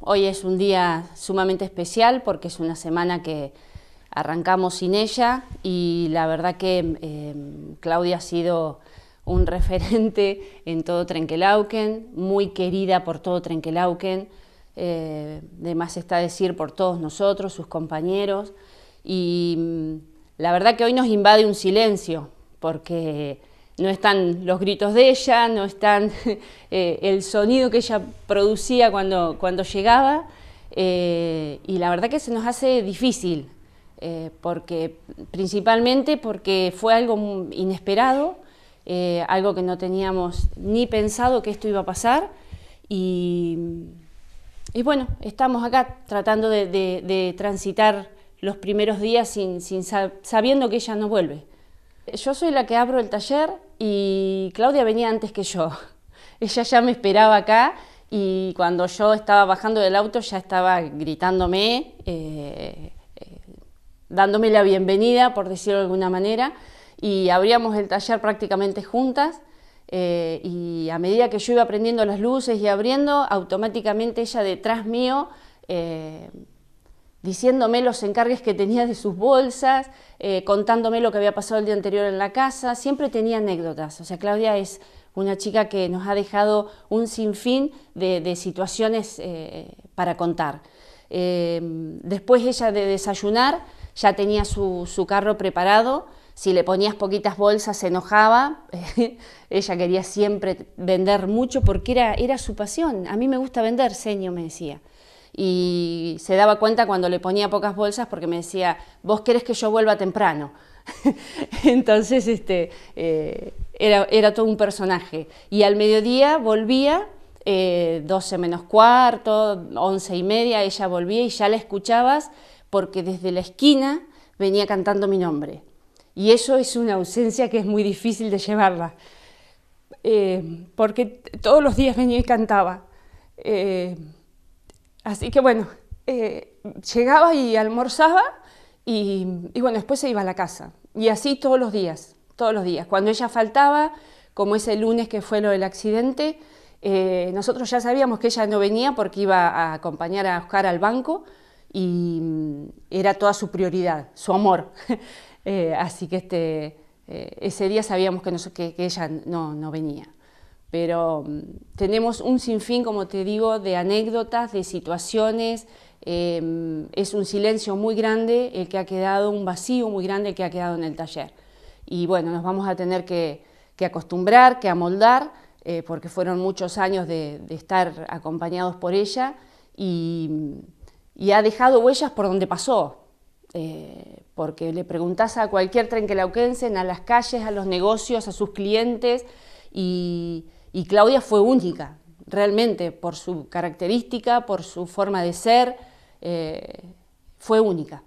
Hoy es un día sumamente especial porque es una semana que arrancamos sin ella y la verdad que em, Claudia ha sido un referente en todo Trenquelauquen, muy querida por todo Trenquelauquen, eh, de más está decir por todos nosotros, sus compañeros, y em, la verdad que hoy nos invade un silencio porque no están los gritos de ella, no están eh, el sonido que ella producía cuando, cuando llegaba, eh, y la verdad que se nos hace difícil, eh, porque, principalmente porque fue algo inesperado, algo que no teníamos ni pensado que esto iba a pasar, y, bueno, estamos acá tratando de, transitar los primeros días sin, sabiendo que ella no vuelve. Yo soy la que abro el taller y Claudia venía antes que yo. Ella ya me esperaba acá y cuando yo estaba bajando del auto ya estaba gritándome, eh, eh, dándome la bienvenida, por decirlo de alguna manera, y abríamos el taller prácticamente juntas. Eh, y a medida que yo iba prendiendo las luces y abriendo, automáticamente ella detrás mío diciéndome los encargues que tenía de sus bolsas, eh, contándome lo que había pasado el día anterior en la casa, siempre tenía anécdotas. O sea, Claudia es una chica que nos ha dejado un sinfín de, de situaciones eh, para contar. Eh, después ella de desayunar ya tenía su, carro preparado, si le ponías poquitas bolsas se enojaba, ella quería siempre vender mucho porque era, era su pasión, a mí me gusta vender, seño, me decía y se daba cuenta cuando le ponía pocas bolsas porque me decía, vos querés que yo vuelva temprano. Entonces este, eh, era, todo un personaje. Y al mediodía volvía, 12 eh, menos cuarto, 11 y media, ella volvía y ya la escuchabas porque desde la esquina venía cantando mi nombre. Y eso es una ausencia que es muy difícil de llevarla, eh, porque todos los días venía y cantaba. Así que bueno, eh, llegaba y almorzaba y, bueno, después se iba a la casa. Y así todos los días, todos los días. Cuando ella faltaba, como ese lunes que fue lo del accidente, eh, nosotros ya sabíamos que ella no venía porque iba a acompañar a Oscar al banco y mm, era toda su prioridad, su amor. Eh, así que este, ese día sabíamos que, que, que ella no, no venía pero mm, tenemos un sinfín, como te digo, de anécdotas, de situaciones, em, es un silencio muy grande el que ha quedado, un vacío muy grande el que ha quedado en el taller. Y bueno, nos vamos a tener que, acostumbrar, que amoldar, eh, porque fueron muchos años de, estar acompañados por ella y, ha dejado huellas por donde pasó. Eh, porque le preguntas a cualquier trenquelauquense, a las calles, a los negocios, a sus clientes, y, y Claudia fue única, realmente, por su característica, por su forma de ser, eh, fue única.